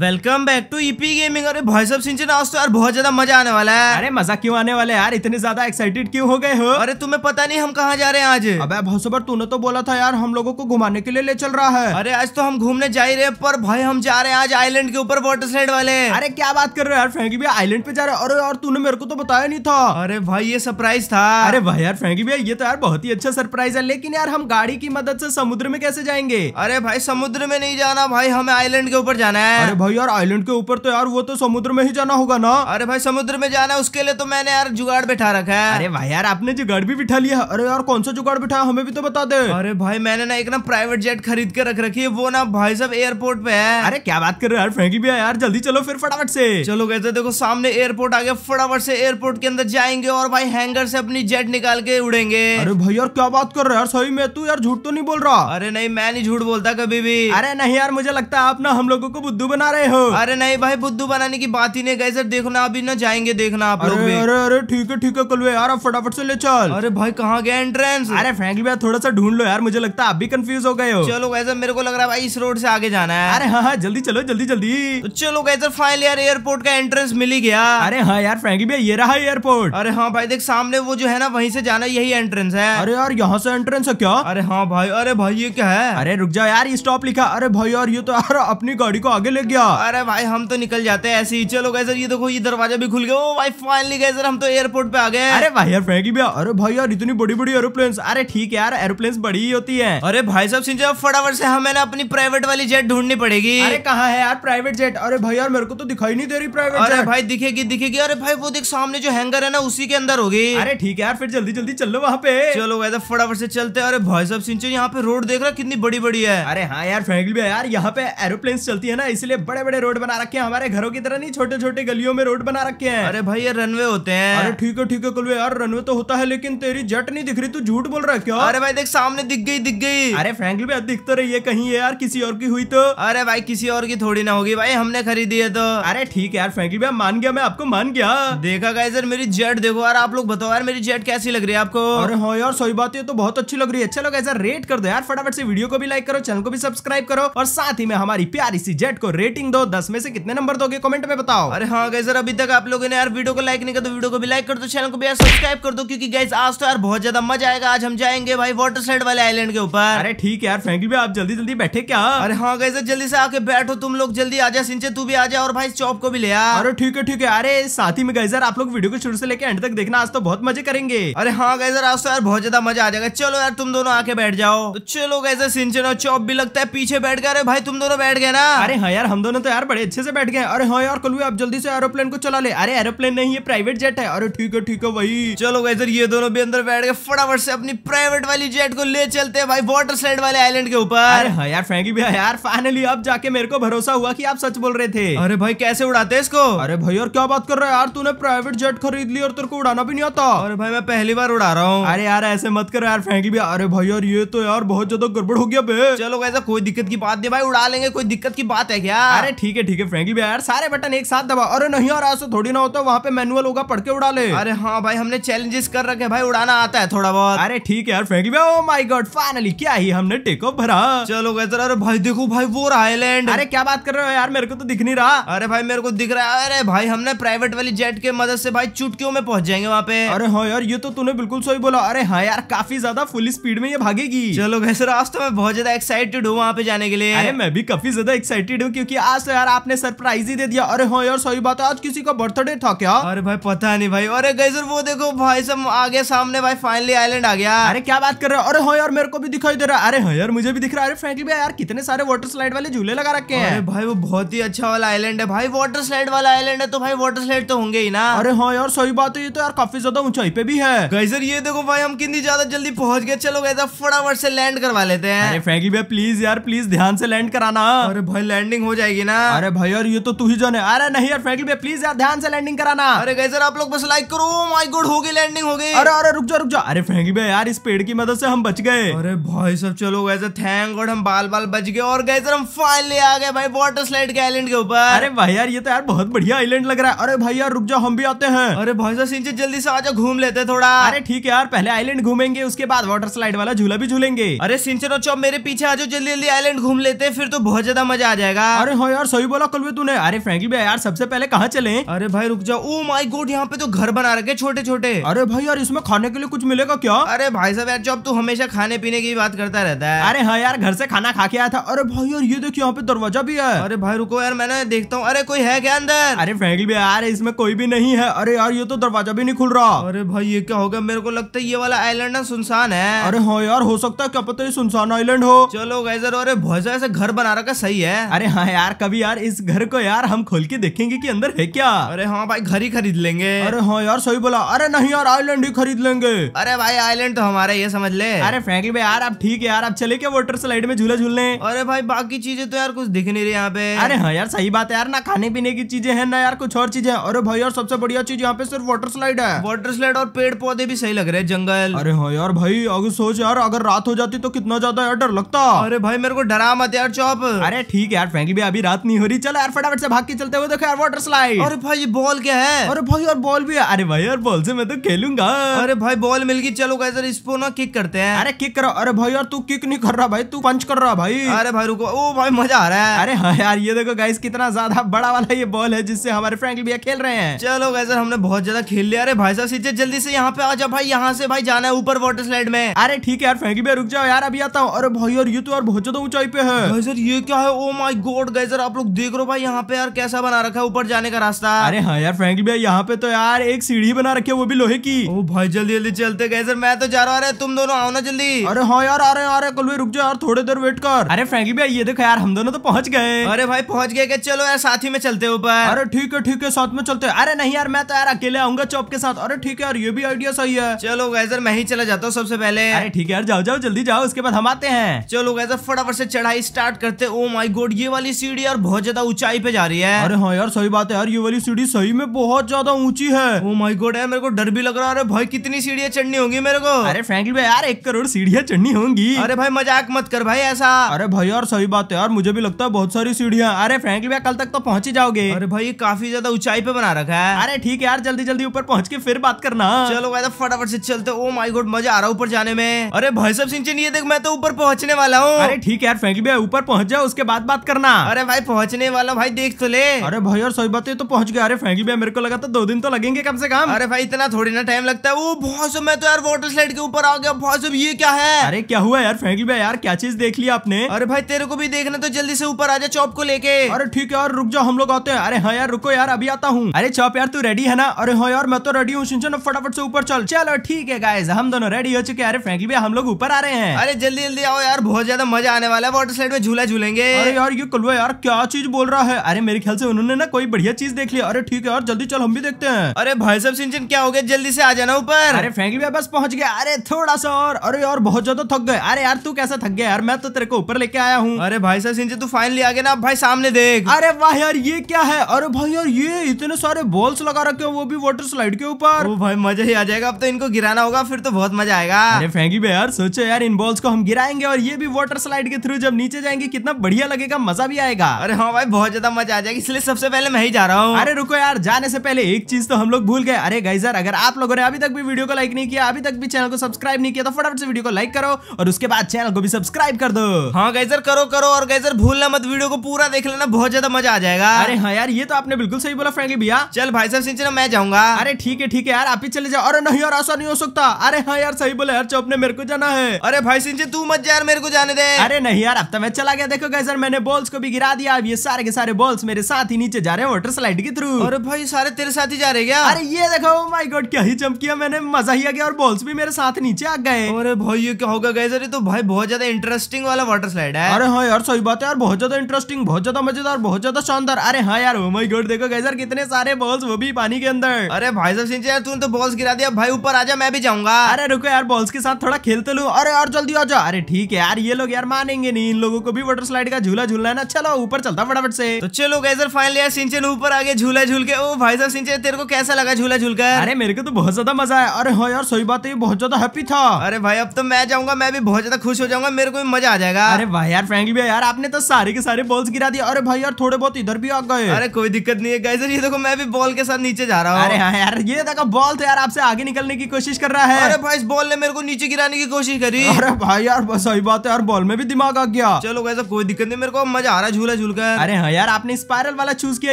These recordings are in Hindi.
Welcome back to EP gaming अरे भाई सब सिंचन आज तो यार बहुत ज्यादा मजा आने वाला है अरे मजा क्यों आने वाला है यार इतने ज्यादा एक्साइटेड क्यों हो गए हो अरे तुम्हें पता नहीं हम कहाँ जा रहे हैं आज अबे सब तूने तो बोला था यार हम लोगों को घुमाने के लिए ले चल रहा है अरे आज तो हम घूमने जा ही रहे पर भाई हम जा रहे हैं आज आईलैंड के ऊपर वाटर स्लाइड वाले अरे क्या बात कर रहे हो यार फ्रेंकी भैया आईलैंड पे जा रहे अरे यार तूने मेरे को तो बताया नहीं था अरे भाई ये सरप्राइज था अरे भाई यार फ्रेंकी भैया ये तो यार बहुत ही अच्छा सरप्राइज है लेकिन यार हम गाड़ी की मदद से समुद्र में कैसे जाएंगे अरे भाई समुद्र में नहीं जाना भाई हमें आईलैंड के ऊपर जाना है भाई यार आइलैंड के ऊपर तो यार वो तो समुद्र में ही जाना होगा ना अरे भाई समुद्र में जाना उसके लिए तो मैंने यार जुगाड़ बैठा रखा है अरे भाई यार आपने जुगाड़ भी बिठा लिया अरे यार कौन सा जुगाड़ बिठाया हमें भी तो बता दे अरे भाई मैंने ना एक ना प्राइवेट जेट खरीद के रख रखी है वो ना भाई सब एयरपोर्ट पे है अरे क्या बात कर रहे यार फ्रेंकी भी यार जल्दी चलो फिर फटाफट से चलो कहते देखो सामने एयरपोर्ट आ गया फटाफट से एयरपोर्ट के अंदर जाएंगे और भाई हैंगर से अपनी जेट निकाल के उड़ेंगे अरे भाई यार क्या बात कर रहे यार सही में तू यार झूठ तो नहीं बोल रहा अरे नहीं मैं नहीं झूठ बोलता कभी भी अरे नहीं यार मुझे लगता है आप ना हम लोगों को बुद्धू बना रहे हो अरे नहीं भाई बुद्धू बनाने की बात ही नहीं गए सर देखना अभी ना जाएंगे देखना आप लोग अरे अरे ठीक है ठीक है कल यार फटाफट से ले चल अरे भाई कहाँ गया एंट्रेंस अरे फ्रेंकली भाई थोड़ा सा ढूंढ लो यार मुझे लगता है आप भी कंफ्यूज हो गए हो चलो वैसे मेरे को लग रहा है भाई इस रोड से आगे जाना है अरे हाँ, हाँ जल्दी चलो जल्दी जल्दी तो चलो वैसे फाइनल यार एयरपोर्ट का एंट्रेंस मिल ही गया अरे हाँ यार फ्रेंकली भाई ये रहा एयरपोर्ट अरे हाँ भाई देख सामने वो जो है ना वहीं से जाना यही एंट्रेंस है अरे यार यहाँ से एंट्रेंस है क्या अरे हाँ भाई अरे भाई ये क्या है अरे रुक जाओ यार स्टॉप लिखा अरे भाई यार ये तो यार अपनी गाड़ी को आगे ले गया गया अच्छा। अरे भाई हम तो निकल जाते हैं ऐसे ही चलो गए सर ये देखो ये दरवाजा भी खुल गया भाई फाइनली गए सर हम तो एयरपोर्ट पे आ गए अरे भाई यार फैंकी भैया अरे भाई यार इतनी बड़ी बड़ी एरोप्लेन अरे ठीक है यार एरोप्लेन बड़ी ही होती है अरे भाई साहब सिंह फटाफट से हमें ना अपनी प्राइवेट वाली जेट ढूंढनी पड़ेगी अरे कहा है यार प्राइवेट जेट अरे भाई यार मेरे को तो दिखाई नहीं दे रही प्राइवेट अरे भाई दिखेगी दिखेगी अरे भाई वो देख सामने जो हैंगर है ना उसी के अंदर होगी अरे ठीक है यार फिर जल्दी जल्दी चलो वहाँ पे चलो वैसे फटाफट से चलते अरे भाई साहब सिंह यहाँ पे रोड देख रहा कितनी बड़ी बड़ी है अरे हाँ यार भैया यार यहाँ पे एरोप्लेन चलती है ना इसलिए बड़े बड़े रोड बना रखे हैं हमारे घरों की तरह नहीं छोटे छोटे गलियों में रोड बना रखे हैं अरे भाई ये रनवे होते हैं अरे ठीक है ठीक है कुलवे यार रनवे तो होता है लेकिन तेरी जट नहीं दिख रही तू झूठ बोल रहा है क्यों अरे भाई देख सामने दिख गई दिख गई अरे फ्रेंकली भाई दिख तो रही है कहीं यार किसी और की हुई तो अरे भाई किसी और की थोड़ी ना होगी भाई हमने खरीदी है तो अरे ठीक है यार फ्रेंकली भाई मान गया मैं आपको मान गया देखा गया सर मेरी जेट देखो यार आप लोग बताओ यार मेरी जेट कैसी लग रही है आपको अरे हाँ यार सही बात है तो बहुत अच्छी लग रही है लोग ऐसा रेट कर दो यार फटाफट से वीडियो को भी लाइक करो चैनल को भी सब्सक्राइब करो और साथ ही में हमारी प्यारी सी जेट को रेटिंग रेटिंग दो दस में से कितने नंबर दोगे कमेंट में बताओ अरे हाँ गई अभी तक आप लोगों ने यार वीडियो को लाइक नहीं कर दो तो वीडियो को भी लाइक कर दो चैनल को भी सब्सक्राइब कर दो क्योंकि गैस आज तो यार बहुत ज्यादा मजा आएगा आज हम जाएंगे भाई वाटर स्लाइड वाले आइलैंड के ऊपर अरे ठीक है यार फ्रेंकली भी आप जल्दी जल्दी बैठे क्या अरे हाँ गई जल्दी से आके बैठो तुम लोग जल्दी आ जाए सिंचे तू भी आ जाओ और भाई चौप को भी ले आ अरे ठीक है ठीक है अरे साथ ही में गैजर आप लोग वीडियो को शुरू से लेकर एंड तक देखना आज तो बहुत मजे करेंगे अरे हाँ गाइजर आज तो यार बहुत ज्यादा मजा आ जाएगा चलो यार तुम दोनों आके बैठ जाओ तो चलो गैजर सिंचन और चौप भी लगता है पीछे बैठ गए अरे भाई तुम दोनों बैठ गए ना अरे हाँ यार हम दोनों दोनों तो यार बड़े अच्छे से बैठ गए अरे हाँ यार कलवे आप जल्दी से एरोप्लेन को चला ले अरे एरोप्लेन नहीं है प्राइवेट जेट है अरे ठीक है ठीक है वही चलो गाइजर ये दोनों भी अंदर बैठ गए फटाफट से अपनी प्राइवेट वाली जेट को ले चलते हैं भाई वाटर स्लाइड वाले आईलैंड के ऊपर हाँ यार फ्रेंकी भी यार फाइनली अब जाके मेरे को भरोसा हुआ की आप सच बोल रहे थे अरे भाई कैसे उड़ाते इसको अरे भाई और क्या बात कर रहे है यार तूने प्राइवेट जेट खरीद ली और तेरे को उड़ाना भी नहीं आता अरे भाई मैं पहली बार उड़ा रहा हूँ अरे यार ऐसे मत करो यार फ्रेंकी भी अरे भाई यार ये तो यार बहुत ज्यादा गड़बड़ हो गया चलो कैसा कोई दिक्कत की बात नहीं भाई उड़ा लेंगे कोई दिक्कत की बात है क्या अरे ठीक है ठीक है फ्रेंकली यार सारे बटन एक साथ दबाओ अरे नहीं और ऐसा थोड़ी ना होता है वहाँ पे मैनुअल होगा पढ़ के उड़ा ले अरे हाँ भाई हमने चैलेंजेस कर रखे भाई उड़ाना आता है थोड़ा बहुत अरे ठीक है यार frankly oh my God finally क्या ही हमने टेक ऑफ भरा चलो गए अरे भाई देखो भाई वो आईलैंड अरे क्या बात कर रहे हो यार मेरे को तो दिख नहीं रहा अरे भाई मेरे को दिख रहा है अरे भाई हमने प्राइवेट वाली जेट के मदद से भाई चुटकियों में पहुंच जाएंगे वहाँ पे अरे हाँ यार ये तो तूने बिल्कुल सही बोला अरे हाँ यार काफी ज्यादा फुल स्पीड में ये भागेगी चलो वैसे रास्ते में बहुत ज्यादा एक्साइटेड हूँ वहाँ पे जाने के लिए अरे मैं भी काफी ज्यादा एक्साइटेड हूँ क्योंकि लास्ट तो यार आपने सरप्राइज ही दे दिया अरे हाँ यार सही बात है आज किसी का बर्थडे था क्या अरे भाई पता नहीं भाई अरे गैजर वो देखो भाई सब आगे सामने भाई फाइनली आईलैंड आ गया अरे क्या बात कर रहे हो अरे हाँ यार मेरे को भी दिखाई दे रहा है अरे हाँ यार मुझे भी दिख रहा है अरे फ्रेंकली भाई यार कितने सारे वाटर स्लाइड वाले झूले लगा रखे हैं भाई वो बहुत ही अच्छा वाला आईलैंड है भाई वाटर स्लाइड वाला आइलैंड है तो भाई वाटर स्लाइड तो होंगे ही ना अरे हाँ यार सही बात है ये तो यार काफी ज्यादा ऊंचाई पे भी है गैजर ये देखो भाई हम कितनी ज्यादा जल्दी पहुंच गए चलो गए फटाफट से लैंड करवा लेते हैं फ्रेंकली भाई प्लीज यार प्लीज ध्यान से लैंड कराना अरे भाई लैंडिंग हो जाएगी जाएगी ना अरे भाई यार ये तो तू ही जाने अरे नहीं यार फ्रैंकली भाई प्लीज यार ध्यान से लैंडिंग कराना अरे गैसर आप लोग बस लाइक करो माई oh गुड होगी लैंडिंग होगी अरे अरे रुक जा रुक जा अरे फ्रैंकली भाई यार इस पेड़ की मदद से हम बच गए अरे भाई सब चलो गैसर थैंक गॉड हम बाल बाल बच गए और गैसर हम फाइनली आ गए भाई वाटर स्लाइड के आईलैंड के ऊपर अरे भाई यार ये तो यार बहुत बढ़िया आईलैंड लग रहा है अरे भाई यार रुक जा हम भी आते हैं अरे भाई सर सिंह जल्दी से आजा घूम लेते थोड़ा अरे ठीक है यार पहले आईलैंड घूमेंगे उसके बाद वाटर स्लाइड वाला झूला भी झूलेंगे अरे सिंचन और तो चौब मेरे पीछे आ जाओ जल्दी जल्दी आईलैंड घूम लेते फिर तो बहुत ज्यादा मजा आ जाएगा अरे हाँ यार सही बोला कल भी तूने अरे फ्रेंकली भैया यार सबसे पहले कहाँ चले अरे भाई रुक जाओ ओ माई गोड यहाँ पे तो घर बना रखे छोटे छोटे अरे भाई यार इसमें खाने के लिए कुछ मिलेगा क्या अरे भाई साहब यार जब तू हमेशा खाने पीने की बात करता रहता है अरे हाँ यार घर से खाना खा के आया था अरे भाई यार ये देखिए यहाँ पे दरवाजा भी है अरे भाई रुको यार मैंने देखता हूँ अरे कोई है क्या अंदर अरे फ्रेंकली भैया यार इसमें कोई भी नहीं है अरे यार ये तो दरवाजा भी नहीं खुल रहा अरे भाई ये क्या होगा मेरे को लगता है ये वाला आईलैंड ना सुनसान है अरे हाँ यार हो सकता है क्या पता ये सुनसान आईलैंड हो चलो गैजर अरे भाई ऐसे घर बना रखा सही है अरे हाँ यार यार कभी यार इस घर को यार हम खोल के देखेंगे कि अंदर है क्या अरे हाँ भाई घर ही खरीद लेंगे अरे हाँ यार सही बोला अरे नहीं यार आइलैंड ही खरीद लेंगे अरे भाई आइलैंड तो हमारा ये समझ ले अरे फैंकी भाई यार आप ठीक है यार आप चले क्या वोटर स्लाइड में झूला झूलने अरे भाई बाकी चीजें तो यार कुछ दिख नहीं रही यहाँ पे अरे हाँ यार सही बात है यार ना खाने पीने की चीजें है ना यार कुछ और चीजें अरे भाई यार सबसे बढ़िया चीज यहाँ पे सिर्फ वाटर स्लाइड है वाटर स्लाइड और पेड़ पौधे भी सही लग रहे हैं जंगल अरे हाँ यार भाई अगर सोच यार अगर रात हो जाती तो कितना ज्यादा यार डर लगता अरे भाई मेरे को डरा मत यार चौप अरे ठीक है यार फ्रेंकली भाई अभी रात नहीं हो रही चलो यार फटाफट से भाग के चलते हुए देखो यार वाटर स्लाइड अरे भाई ये बॉल क्या है अरे भाई और बॉल भी है अरे भाई यार बॉल से मैं तो खेलूंगा अरे भाई बॉल मिल गई चलो गाइजर इसको ना किक करते हैं अरे किक करो अरे भाई यार तू किक नहीं कर रहा भाई तू पंच कर रहा भाई अरे भाई रुको ओ भाई मजा आ रहा है अरे हाँ यार ये देखो गाइस कितना ज्यादा बड़ा वाला ये बॉल है जिससे हमारे फ्रेंड भैया खेल रहे हैं चलो गाइजर हमने बहुत ज्यादा खेल लिया अरे भाई साहब सीधे जल्दी से यहाँ पे आ जाओ भाई यहाँ से भाई जाना है ऊपर वाटर स्लाइड में अरे ठीक है यार फ्रेंकल भैया रुक जाओ यार अभी आता हूँ अरे भाई यार ये तो यार बहुत ज्यादा ऊंचाई पे है ये क्या है ओ माई गोड गाइजर सर आप लोग देख रहे भाई यहाँ पे यार कैसा बना रखा है ऊपर जाने का रास्ता अरे हाँ यार फ्रेंकली भाई यहाँ पे तो यार एक सीढ़ी बना रखी है वो भी लोहे की ओ भाई जल्दी जल्दी चलते गए सर मैं तो जा रहा हूँ तुम दोनों आओ ना जल्दी अरे हाँ यार आ रहे आ रहे कल रुक जाओ यार थोड़ी देर वेट कर अरे फ्रेंकली भाई ये देखो यार हम दोनों तो पहुंच गए अरे भाई पहुंच गए चलो यार साथ ही में चलते ऊपर अरे ठीक है ठीक है साथ में चलते अरे नहीं यार मैं तो यार अकेले आऊंगा चौप के साथ अरे ठीक है यार ये भी आइडिया सही है चलो गैजर मैं ही चला जाता हूँ सबसे पहले अरे ठीक है यार जाओ जाओ जल्दी जाओ उसके बाद हम आते हैं चलो गैजर फटाफट से चढ़ाई स्टार्ट करते ओ माई गोड ये वाली सीढ़ी भी यार बहुत ज्यादा ऊंचाई पे जा रही है अरे हाँ यार सही बात है यार ये वाली सीढ़ी सही में बहुत ज्यादा ऊंची है ओ माय गॉड है मेरे को डर भी लग रहा है अरे भाई कितनी सीढ़ियाँ चढ़नी होंगी मेरे को अरे फ्रेंकली भाई यार एक करोड़ सीढ़ियाँ चढ़नी होंगी अरे भाई मजाक मत कर भाई ऐसा अरे भाई यार सही बात है यार मुझे भी लगता है बहुत सारी सीढ़ियाँ अरे फ्रेंकली भाई कल तक तो पहुंच ही जाओगे अरे भाई काफी ज्यादा ऊंचाई पे बना रखा है अरे ठीक है यार जल्दी जल्दी ऊपर पहुंच के फिर बात करना चलो भाई तो फटाफट से चलते ओ माई गोड मजा आ रहा है ऊपर जाने में अरे भाई सब सिंचन ये देख मैं तो ऊपर पहुंचने वाला हूँ अरे ठीक है यार फ्रेंकली भाई ऊपर पहुंच जाओ उसके बाद बात करना अरे भाई पहुंचने वाला भाई देख तो ले अरे भाई और सही बात है तो पहुंच गया अरे फ्रेंकली भाई मेरे को लगा था दो दिन तो लगेंगे कम से कम अरे भाई इतना थोड़ी ना टाइम लगता है वो बहुत सब मैं तो यार वोटर स्लाइड के ऊपर आ गया बहुत सब ये क्या है अरे क्या हुआ यार फ्रेंकली भाई यार क्या चीज देख लिया आपने अरे भाई तेरे को भी देखना तो जल्दी से ऊपर आ जाए चौप को लेके अरे ठीक है यार रुक जाओ हम लोग आते हैं अरे हाँ यार रुको यार अभी आता हूँ अरे चौप यार तू रेडी है ना अरे हाँ यार मैं तो रेडी हूँ सुनो फटाफट से ऊपर चल चलो ठीक है गाय हम दोनों रेडी हो चुके हैं अरे फ्रेंकली भाई हम लोग ऊपर आ रहे हैं अरे जल्दी जल्दी आओ यार बहुत ज्यादा मजा आने वाला है वाटर स्लाइड में झूला झूलेंगे अरे यार ये कलवा यार क्या चीज बोल रहा है अरे मेरे ख्याल से उन्होंने ना कोई बढ़िया चीज देख लिया अरे ठीक है यार जल्दी चल हम भी देखते हैं अरे भाई साहब सिंचन क्या हो गया जल्दी से आ जाना ऊपर अरे फैंकी भाई बस पहुंच गया अरे थोड़ा सा और अरे यार बहुत ज्यादा थक गए अरे यार तू कैसा थक गया यार मैं तो तेरे को ऊपर लेके आया हूँ अरे भाई साहब सिंचन तू फाइनली आ गया ना भाई सामने देख अरे वाह यार ये क्या है अरे भाई यार ये इतने सारे बॉल्स लगा रखे वो भी वाटर स्लाइड के ऊपर भाई मजा ही आ जाएगा अब तो इनको गिराना होगा फिर तो बहुत मजा आएगा अरे फेंकी भाई यार सोचो यार इन बॉल्स को हम गिराएंगे और ये भी वाटर स्लाइड के थ्रू जब नीचे जाएंगे कितना बढ़िया लगेगा मजा भी आएगा जाएगा अरे हाँ भाई बहुत ज्यादा मजा आ जाएगा इसलिए सबसे पहले मैं ही जा रहा हूँ अरे रुको यार जाने से पहले एक चीज तो हम लोग भूल गए अरे गाइजर अगर आप लोगों ने अभी तक भी वीडियो को लाइक नहीं किया अभी तक भी चैनल को सब्सक्राइब नहीं किया तो फटाफट से वीडियो को लाइक करो और उसके बाद चैनल को भी सब्सक्राइब कर दो हाँ गाइजर करो करो और गाइजर भूलना मत वीडियो को पूरा देख लेना बहुत ज्यादा मजा आ जाएगा अरे हाँ यार ये तो आपने बिल्कुल सही बोला फ्रेंड भैया चल भाई साहब सिंह मैं जाऊंगा अरे ठीक है ठीक है यार आप ही चले जाओ अरे नहीं और ऐसा नहीं हो सकता अरे हाँ यार सही बोला यार चौपने मेरे को जाना है अरे भाई सिंह तू मत जा यार मेरे को जाने दे अरे नहीं यार अब तो मैं चला गया देखो गाइजर मैंने बोल्स को भी गिरा बता दिया अब ये सारे के सारे बॉल्स मेरे साथ ही नीचे जा रहे हैं वाटर स्लाइड के थ्रू और भाई सारे तेरे साथ ही जा रहे क्या अरे ये देखो माई oh गॉड क्या ही जम्प किया मैंने मजा ही आ गया और बॉल्स भी मेरे साथ नीचे आ गए अरे भाई ये क्या होगा गए तो भाई बहुत ज्यादा इंटरेस्टिंग वाला वाटर स्लाइड है अरे हाँ यार सही बात है यार बहुत ज्यादा इंटरेस्टिंग बहुत ज्यादा मजेदार बहुत ज्यादा शानदार अरे हाँ यार ओ माय गॉड देखो गैजर कितने सारे बॉल्स वो भी पानी के अंदर अरे भाई साहब सिंह तू तो बॉल्स गिरा दिया भाई ऊपर आजा मैं भी जाऊंगा अरे रुको यार बॉल्स के साथ थोड़ा खेलते लू अरे और जल्दी आ जाओ अरे ठीक है यार ये लोग यार मानेंगे नहीं इन लोगों को भी वाटर स्लाइड का झूला झूलना है ना चलो ऊपर चलता फटाफट से तो चलो गैजर फाइनली यार सिंचन ऊपर आगे झूला झूल के ओ भाई साहब सिंचन तेरे को कैसा लगा झूला झूल कर अरे मेरे को तो बहुत ज्यादा मजा आया अरे हाँ यार सही बात है बहुत ज्यादा हैप्पी था अरे भाई अब तो मैं जाऊंगा मैं भी बहुत ज्यादा खुश हो जाऊंगा मेरे को भी मजा आ जाएगा अरे भाई यार फ्रेंकली भी यार आपने तो सारे के सारे बॉल्स गिरा दिया अरे भाई यार थोड़े बहुत इधर भी आ गए अरे कोई दिक्कत नहीं है गैजर ये देखो मैं भी बॉल के साथ नीचे जा रहा हूँ अरे हाँ यार ये देखो बॉल तो यार आपसे आगे निकलने की कोशिश कर रहा है अरे भाई इस बॉल ने मेरे को नीचे गिराने की कोशिश करी अरे भाई यार सही बात है यार बॉल में भी दिमाग आ गया चलो गैजर कोई दिक्कत नहीं मेरे को मजा आ रहा है झूला रहा झुलकर अरे हाँ यार आपने स्पायरल वाला चूज किया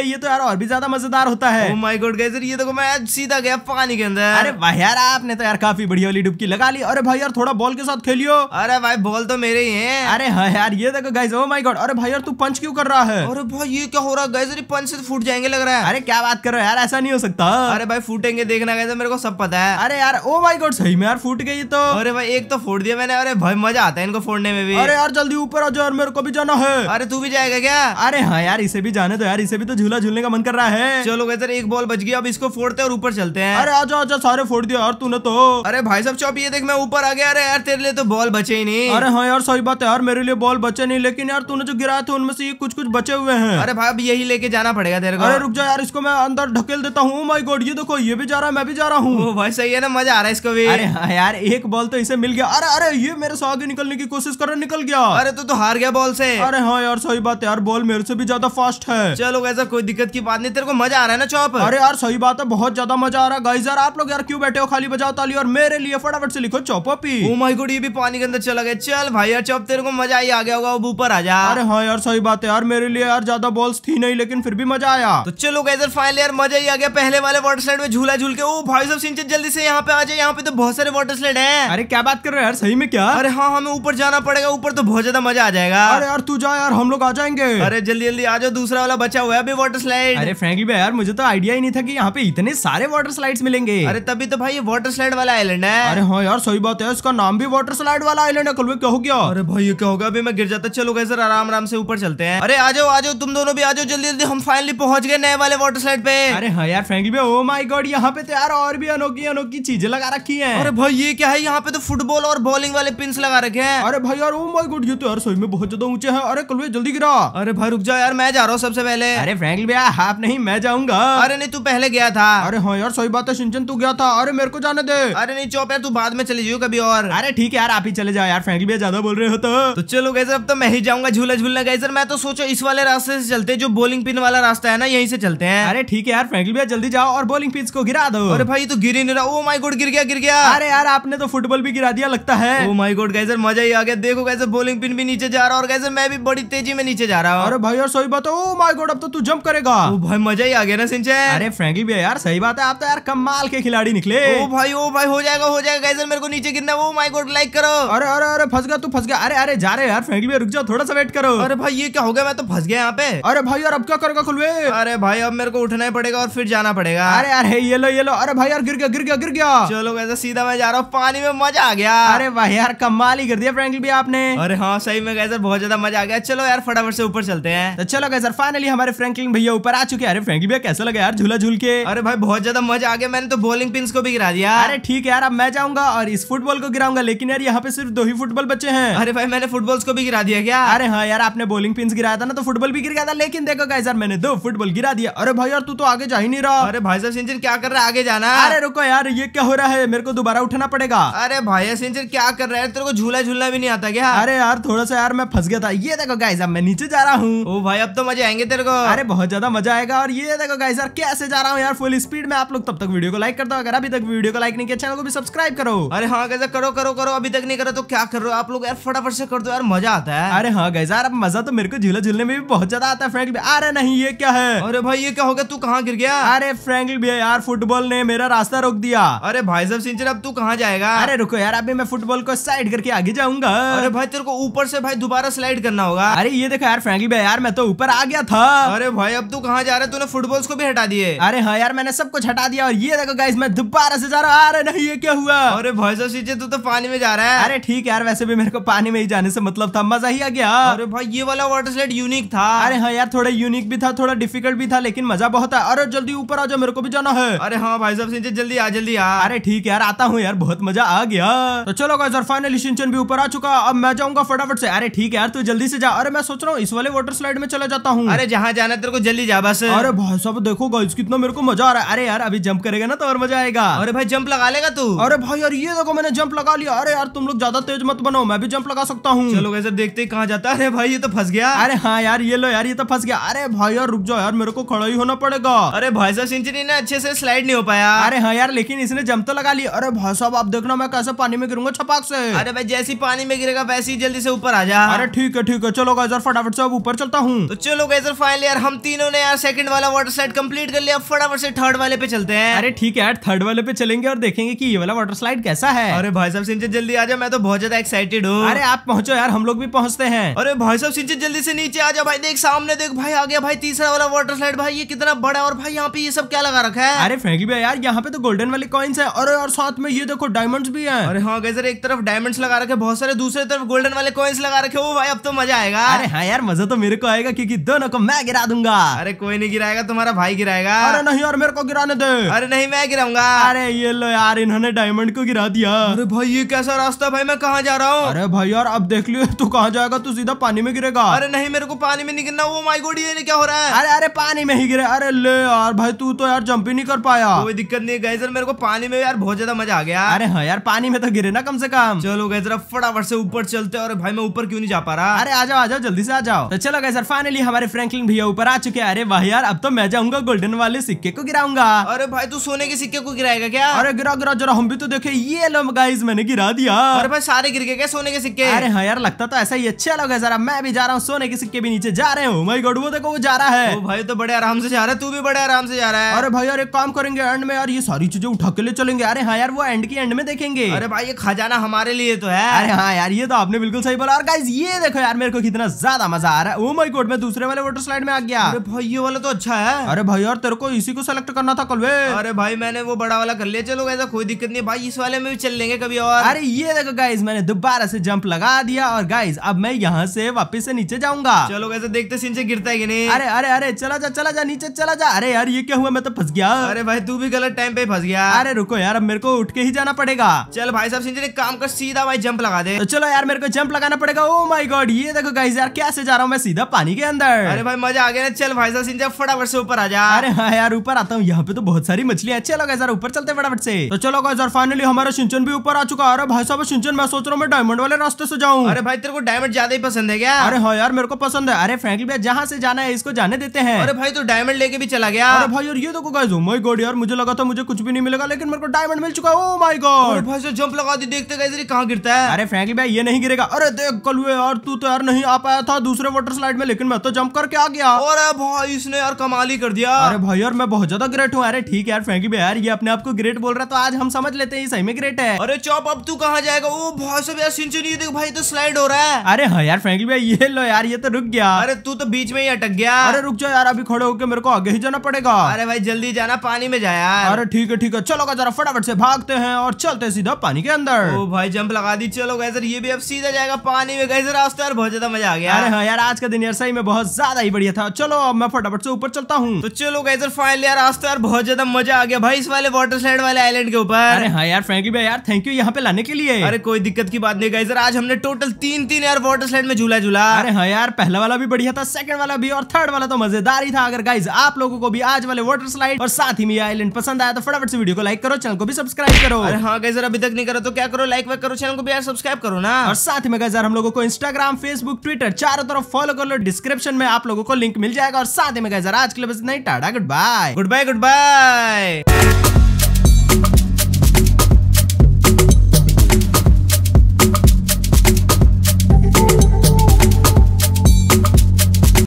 ये तो यार और भी ज्यादा मजेदार होता है माई गॉड गाइस ये देखो मैं सीधा गया पानी के अंदर अरे वाह यार आपने तो यार काफी बढ़िया वाली डुबकी लगा ली अरे भाई यार थोड़ा बॉल के साथ खेलियो अरे भाई बॉल तो मेरे ही है अरे हाँ यार ये देखो गाइस ओ माई गॉड अरे भाई यार तू पंच क्यों कर रहा है अरे भाई ये क्या हो रहा है गाइस पंच से तो फूट जाएंगे लग रहा है अरे क्या बात कर रहे हो यार ऐसा नहीं हो सकता अरे भाई फूटेंगे देखना गए मेरे को सब पता है अरे यार ओ माई गॉड सही में यार फूट गई तो अरे भाई एक तो फोड़ दिया मैंने अरे भाई मजा आता है इनको फोड़ने में भी अरे यार जल्दी ऊपर आ जाओ मेरे को भी जाना है अरे तू भी जाएगा क्या क्या अरे हाँ यार इसे भी जाने तो यार इसे भी तो झूला झूलने का मन कर रहा है चलो गए एक बॉल बच गया अब इसको फोड़ते और ऊपर चलते हैं अरे आजा आजा सारे फोड़ दिया यार तूने तो अरे भाई साहब चौप ये देख मैं ऊपर आ गया अरे यार तेरे लिए तो बॉल बचे ही नहीं अरे हाँ यार सही बात है यार मेरे लिए बॉल बचे नहीं लेकिन यार तूने जो गिराया था उनमें से ये कुछ कुछ बचे हुए हैं अरे भाई अब यही लेके जाना पड़ेगा तेरे को अरे रुक जा यार इसको मैं अंदर ढकेल देता हूँ माई oh गॉड ये देखो ये भी जा रहा है मैं भी जा रहा हूँ भाई सही है ना मजा आ रहा है इसको भी अरे हाँ यार एक बॉल तो इसे मिल गया अरे अरे ये मेरे से आगे निकलने की कोशिश कर निकल गया अरे तू तो हार गया बॉल से अरे हाँ यार सही बात है यार बॉल मेरे से भी ज्यादा फास्ट है चलो ऐसा कोई दिक्कत की बात नहीं तेरे को मजा आ रहा है ना चौप अरे यार सही बात है बहुत ज्यादा मजा आ रहा है गाइजर आप लोग यार क्यों बैठे हो खाली बजाओ ताली और मेरे लिए फटाफट से लिखो चौपी ओ माय गॉड ये भी पानी के अंदर चला गया चल भाई यार चौप तेरे को मजा ही आ गया होगा अब ऊपर आ जा अरे हाँ यार सही बात है यार मेरे लिए यार ज्यादा बॉल्स थी नहीं लेकिन फिर भी मजा आया तो चलो गाइजर फाइनल यार मजा ही आ गया पहले वाले वाटर स्लाइड में झूला झूल के ओ oh, भाई सब सिंचन जल्दी से यहाँ पे आ जाए यहाँ पे तो बहुत सारे वाटर स्लाइड है अरे क्या बात कर रहे हैं यार सही में क्या अरे हाँ हमें ऊपर जाना पड़ेगा ऊपर तो बहुत ज्यादा मजा आ जाएगा अरे यार तू जा यार हम लोग आ जाएंगे अरे जल्दी जल्दी आ जाओ दूसरा वाला बचा हुआ है अभी वाटर स्लाइड अरे फ्रेंकली भाई यार मुझे तो आइडिया ही नहीं था कि यहाँ पे इतने सारे वाटर स्लाइड्स मिलेंगे अरे तभी तो भाई ये वाटर स्लाइड वाला आइलैंड है अरे हाँ यार सही बात है इसका नाम भी वाटर स्लाइड वाला आइलैंड है कल क्या हो गया अरे भाई ये क्या होगा अभी मैं गिर जाता चलो गए सर आराम आराम से ऊपर चलते हैं अरे आ जाओ आ जाओ तुम दोनों भी आ जाओ जल्दी जल्दी हम फाइनली पहुंच गए नए वाले वाटर स्लाइड पे अरे हाँ यार फ्रेंकली भाई ओ माई गॉड यहाँ पे तो यार और भी अनोखी अनोखी चीजें लगा रखी है अरे भाई ये क्या है यहाँ पे तो फुटबॉल और बॉलिंग वाले पिंस लगा रखे हैं अरे भाई यार ओ माई गॉड ये तो यार सही में बहुत ज्यादा ऊंचे है अरे कल जल्दी गिरा अरे भाई रुक जाओ यार मैं जा रहा हूँ सबसे पहले अरे फ्रेंकली भैया आप नहीं मैं जाऊंगा अरे नहीं तू पहले गया था अरे हाँ यार सही बात है सिंचन तू गया था अरे मेरे को जाने दे अरे नहीं चौप यार तू बाद में चले जाओ कभी और अरे ठीक है यार आप ही चले जाओ यार फ्रेंकली भैया ज्यादा बोल रहे हो तो, तो चलो गए अब तो मैं ही जाऊंगा झूला झूलना गए मैं तो सोचो इस वाले रास्ते से चलते जो बोलिंग पिन वाला रास्ता है ना यही से चलते हैं अरे ठीक है यार फ्रैंकली भैया जल्दी जाओ और बोलिंग पिन को गिरा दो अरे भाई तो गिर ही नहीं रहा ओ माई गोड गिर गया गिर गया अरे यार आपने तो फुटबॉल भी गिरा दिया लगता है ओ माई गोड गैसर मजा ही आ गया देखो कैसे बोलिंग पिन भी नीचे जा रहा और कैसे मैं भी बड़ी तेजी में नीचे जा रहा हूँ अरे भाई यार सही बात है ओ माय गॉड अब तो तू जंप करेगा ओ भाई मजा ही आ गया ना सिंचे अरे फ्रेंकली भैया यार सही बात है आप तो यार कमाल के खिलाड़ी निकले ओ भाई ओ भाई हो जाएगा हो जाएगा गाइस मेरे को नीचे गिरना वो माय गॉड लाइक करो अरे अरे अरे फंस गया तू फंस गया अरे अरे जा रहे यार फ्रेंकी भी रुक जाओ थोड़ा सा वेट करो अरे भाई ये क्या हो गया मैं तो फंस गया यहाँ पे अरे भाई यार अब क्या करेगा खुलवे अरे भाई अब मेरे को उठना ही पड़ेगा और फिर जाना पड़ेगा अरे यार ये लो ये लो अरे भाई यार गिर गया गिर गया गिर गया चलो वैसे सीधा मैं जा रहा हूँ पानी में मजा आ गया अरे भाई यार कमाल ही कर दिया फ्रेंकी भैया आपने अरे हाँ सही में कैसे बहुत ज्यादा मजा आ गया चलो यार फटाफट से ऊपर चलते हैं तो चलो सर फाइनली हमारे फ्रेंकलिन भैया ऊपर आ चुके हैं अरे फ्रेंकलिन भैया कैसा लगा यार झूला झूल के अरे भाई बहुत ज्यादा मजा आ गया मैंने तो बॉलिंग पिन को भी गिरा दिया अरे ठीक है यार अब मैं जाऊंगा और इस फुटबॉल को गिराऊंगा लेकिन यार यहाँ पे सिर्फ दो ही फुटबॉल बच्चे हैं अरे भाई मैंने फुटबॉल को भी गिरा दिया क्या अरे हाँ यार आपने बॉलिंग पिन गिराया था ना तो फुटबॉल भी गिर गया था लेकिन देखो गाय सर मैंने दो फुटबॉल गिरा दिया अरे भाई यार तू तो आगे जा ही नहीं रहा अरे भाई साहब सिंचन क्या कर रहा है आगे जाना अरे रुको यार ये क्या हो रहा है मेरे को दोबारा उठना पड़ेगा अरे भाई सिंचन क्या कर रहा है तेरे को झूला झूलना भी नहीं आता क्या अरे यार थोड़ा सा यार मैं फंस गया था ये देखो गाइस अब मैं नीचे जा जा रहा हूँ ओ भाई अब तो मजे आएंगे तेरे को अरे बहुत ज्यादा मजा आएगा और ये देखो गाइस यार कैसे जा रहा हूँ यार फुल स्पीड में आप लोग तब तक वीडियो को लाइक कर दो अगर अभी तक वीडियो को लाइक नहीं किया चैनल को भी सब्सक्राइब करो अरे हाँ गैसा करो करो करो अभी तक नहीं करो तो क्या करो आप लोग यार फटाफट से कर दो यार मजा आता है अरे हाँ गाइस यार मजा तो मेरे को झूला झूलने में भी बहुत ज्यादा आता है फ्रेंकली अरे नहीं ये क्या है अरे भाई ये क्या हो गया तू कहाँ गिर गया अरे फ्रेंकली भैया यार फुटबॉल ने मेरा रास्ता रोक दिया अरे भाई साहब सिंचर अब तू कहाँ जाएगा अरे रुको यार अभी मैं फुटबॉल को साइड करके आगे जाऊंगा अरे भाई तेरे को ऊपर से भाई दोबारा स्लाइड करना होगा अरे ये देखो यार फ्रैंकली भाई यार मैं तो ऊपर आ गया था अरे भाई अब तू कहा जा रहा है तूने फुटबॉल्स को भी हटा दिए अरे हाँ यार मैंने सब कुछ हटा दिया और ये देखो गाइस मैं दोबारा से जा रहा हूँ अरे नहीं ये क्या हुआ अरे भाई सब सीजे तू तो पानी में जा रहा है अरे ठीक यार वैसे भी मेरे को पानी में ही जाने से मतलब था मजा ही आ गया अरे भाई ये वाला वाटर स्लाइड यूनिक था अरे हाँ यार थोड़ा यूनिक भी था थोड़ा डिफिकल्ट भी था लेकिन मजा बहुत है अरे जल्दी ऊपर आ जाओ मेरे को भी जाना है अरे हाँ भाई साहब सिंचन जल्दी आ जल्दी आ अरे ठीक यार आता हूँ यार बहुत मजा आ गया तो चलो गाइस और फाइनली सिंचन भी ऊपर आ चुका अब मैं जाऊंगा फटाफट से अरे ठीक है यार तू जल्दी से जा अरे मैं सोच रहा हूँ इस वाले वाटर स्लाइड में चला जाता हूँ अरे जहाँ जाना तेरे को जल्दी जा बस अरे भाई साहब देखो गाइस कितना मेरे को मजा आ रहा है अरे यार अभी जंप करेगा ना तो और मजा आएगा अरे भाई जंप लगा लेगा तू अरे भाई यार ये देखो मैंने जंप लगा लिया अरे यार तुम लोग ज्यादा तेज मत बनाओ मैं भी जंप लगा सकता हूँ चलो वैसे देखते कहाँ जाता है अरे भाई ये तो फंस गया अरे हाँ यार ये लो यार ये तो फंस गया अरे भाई यार रुक जाओ यार मेरे को खड़ा ही होना पड़ेगा अरे भाई साहब सिंचरी ने अच्छे से स्लाइड नहीं हो पाया अरे हाँ यार लेकिन इसने जंप तो लगा लिया अरे भाई साहब आप देखना मैं कैसे पानी में गिरूंगा छपाक से अरे भाई जैसी पानी में गिरेगा वैसे ही जल्दी से ऊपर आ जा अरे ठीक है ठीक है चलो गाइस फटाफट से अब ऊपर चलता हूँ तो चलो गए फाइनल यार हम तीनों ने यार सेकंड वाला वाटर स्लाइड कंप्लीट कर लिया फटाफट से थर्ड वाले पे चलते हैं अरे ठीक है यार थर्ड वाले पे चलेंगे और देखेंगे की ये वाला वाटर स्लाइड कैसा है अरे भाई साहब सिंचन जल्दी आ जाओ मैं तो बहुत ज्यादा एक्साइटेड हूँ अरे आप पहुंचो यार हम लोग भी पहुंचते हैं अरे भाई साहब सिंचन जल्दी से नीचे आ जाओ भाई देख सामने देख भाई आ गया भाई तीसरा वाला वाटर स्लाइड भाई ये कितना बड़ा और भाई यहाँ पे ये सब क्या लगा रखा है अरे फेंकी भाई यार यहाँ पे तो गोल्डन वाले कॉइन्स है और और साथ में ये देखो डायमंड्स भी है अरे हाँ गजर एक तरफ डायमंड्स लगा रखे बहुत सारे दूसरे तरफ गोल्डन वाले कॉइन्स लगा रखे हो भाई अब तो मजा आएगा अरे हाँ यार मजा मजा तो मेरे को आएगा क्योंकि दोनों को मैं गिरा दूंगा अरे कोई नहीं गिराएगा तुम्हारा भाई गिराएगा अरे नहीं यार मेरे को गिराने दे अरे नहीं मैं गिराऊंगा अरे ये लो यार इन्होंने डायमंड को गिरा दिया अरे भाई ये कैसा रास्ता भाई मैं कहाँ जा रहा हूँ अरे भाई यार अब देख लियो तू कहाँ जाएगा तू सीधा पानी में गिरेगा अरे नहीं मेरे को पानी में नहीं गिरना वो माई गोड़ी ये क्या हो रहा है अरे अरे पानी में ही गिरे अरे ले यार भाई तू तो यार जंप ही नहीं कर पाया कोई दिक्कत नहीं गई मेरे को पानी में यार बहुत ज्यादा मजा आ गया अरे हाँ यार पानी में तो गिरे ना कम से कम चलो गए जरा फटाफट से ऊपर चलते और भाई मैं ऊपर क्यों नहीं जा पा रहा अरे आ जाओ आ जाओ जल्दी से आ जाओ तो चलो गए सर फाइनली हमारे फ्रैंकलिन भैया ऊपर आ चुके अरे वाह यार अब तो मैं जाऊंगा गोल्डन वाले सिक्के को गिराऊंगा अरे भाई तू सोने के सिक्के को गिराएगा क्या अरे गिरा गिरा जरा हम भी तो देखे ये लो गाइज मैंने गिरा दिया अरे भाई सारे गिर गए क्या सोने के सिक्के अरे हाँ यार लगता तो ऐसा ही अच्छा लगा जरा मैं भी जा रहा हूँ सोने के सिक्के भी नीचे जा रहे हूँ मई गॉड वो देखो वो जा रहा है भाई तो बड़े आराम से जा रहा है तू भी बड़े आराम से जा रहा है अरे भाई यार एक काम करेंगे एंड में यार ये सारी चीजें उठा के ले चलेंगे अरे हाँ यार वो एंड की एंड में देखेंगे अरे भाई ये खजाना हमारे लिए तो है अरे हाँ यार ये तो आपने बिल्कुल सही बोला और गाइज ये देखो यार मेरे को कितना ज्यादा मजा आ आ रहा है ओ माय गॉड मैं दूसरे वाले वोटर स्लाइड में आ गया अरे भाई ये वाला तो अच्छा है अरे भाई यार तेरे को इसी को सेलेक्ट करना था वे अरे भाई मैंने वो बड़ा वाला कर लिया चलो ऐसा कोई दिक्कत नहीं भाई इस वाले में भी चल लेंगे कभी और अरे ये देखो गाइज मैंने दोबारा से जंप लगा दिया और गाइज अब मैं यहाँ से वापिस से नीचे जाऊंगा चलो ऐसे देखते सिंचे गिरता है नहीं अरे अरे अरे चला जा चला जा नीचे चला जा अरे यार ये क्या हुआ मैं तो फंस गया अरे भाई तू भी गलत टाइम पे फंस गया अरे रुको यार अब मेरे को उठ के ही जाना पड़ेगा चल भाई साहब सिंचे काम कर सीधा भाई जंप लगा दे तो चलो यार मेरे को जंप लगाना पड़ेगा ओ माई गॉड ये देखो गाइज यार कैसे जा रहा रहा हूँ मैं सीधा पानी के अंदर अरे भाई मजा आ गया ना चल भाई साहब सिंचा फटाफट से ऊपर आ जा अरे हाँ यार ऊपर आता हूँ यहाँ पे तो बहुत सारी मछलियाँ अच्छे लगा सर ऊपर चलते फटाफट से तो चलो यार फाइनली हमारा सिंचन भी ऊपर आ चुका है अरे भाई साहब सिंचन मैं सोच रहा हूँ डायमंड वाले रास्ते से जाऊँ अरे भाई तेरे को डायमंड ज्यादा ही पसंद है क्या अरे हाँ यार मेरे को पसंद है अरे फ्रेंकली भाई जहाँ से जाना है इसको जाने देते हैं अरे भाई तो डायमंड लेके भी चला गया अरे भाई और ये देखो गाइस ओ गोड यार मुझे लगा था मुझे कुछ भी नहीं मिलेगा लेकिन मेरे को डायमंड मिल चुका है ओ माय गॉड भाई साहब जंप लगा दी देखते गए कहाँ गिरता है अरे फ्रेंकली भाई ये नहीं गिरेगा अरे देख कल यार तू तो यार नहीं आ पाया था दूसरे वाटर स्लाइड में लेकिन मैं तो जंप करके आ गया और भाई इसने यार कमाल ही कर दिया अरे भाई यार मैं बहुत ज्यादा ग्रेट हूँ अरे ठीक है यार फैंकी भाई यार ये अपने आपको ग्रेट बोल रहा है तो आज हम समझ लेते हैं सही में ग्रेट है अरे चौप अब तू कहा जाएगा वो भाई सब यार सिंचुरी देख भाई तो स्लाइड हो रहा है अरे हाँ यार फैंकी भाई ये लो यार ये तो रुक गया अरे तू तो बीच में ही अटक गया अरे रुक जाओ यार अभी खड़े होकर मेरे को आगे ही जाना पड़ेगा अरे भाई जल्दी जाना पानी में जाया यार अरे ठीक है ठीक है चलो जरा फटाफट से भागते हैं और चलते सीधा पानी के अंदर ओ भाई जंप लगा दी चलो गए ये भी अब सीधा जाएगा पानी में गए रास्ता तो यार बहुत ज्यादा मजा आ गया अरे हाँ यार आज का दिन यार सही में बहुत ज्यादा ही बढ़िया था चलो अब मैं फटाफट से ऊपर चलता हूँ तो चलो गए फाइनल यार आज तो यार बहुत ज्यादा मजा आ गया भाई इस वाले वाटर स्लाइड वाले आइलैंड के ऊपर हाँ यार फ्रेंकली भाई यार थैंक यू यहाँ पे लाने के लिए अरे कोई दिक्कत की बात नहीं गई सर आज हमने टोटल तीन तीन यार वाटर स्लाइड में झूला झूला अरे हाँ यार पहला वाला भी बढ़िया था सेकंड वाला भी और थर्ड वाला तो मजेदार ही था अगर गाइज आप लोगों को भी आज वाले वाटर स्लाइड और साथ ही मेरा आइलैंड पसंद आया तो फटाफट से वीडियो को लाइक करो चैनल को भी सब्सक्राइब करो अरे हाँ गाइज अभी तक नहीं करो तो क्या करो लाइक वाइक करो चैनल को भी यार सब्सक्राइब करो ना और साथ में गाइज हम लोगों को इंस्टाग्राम फेसबुक ट्विटर चारों तरफ फॉलो कर लो डिस्क्रिप्शन में आप लोगों को लिंक मिल जाएगा और साथ ही में आज के लिए बस नहीं टाटा goodbye goodbye good bye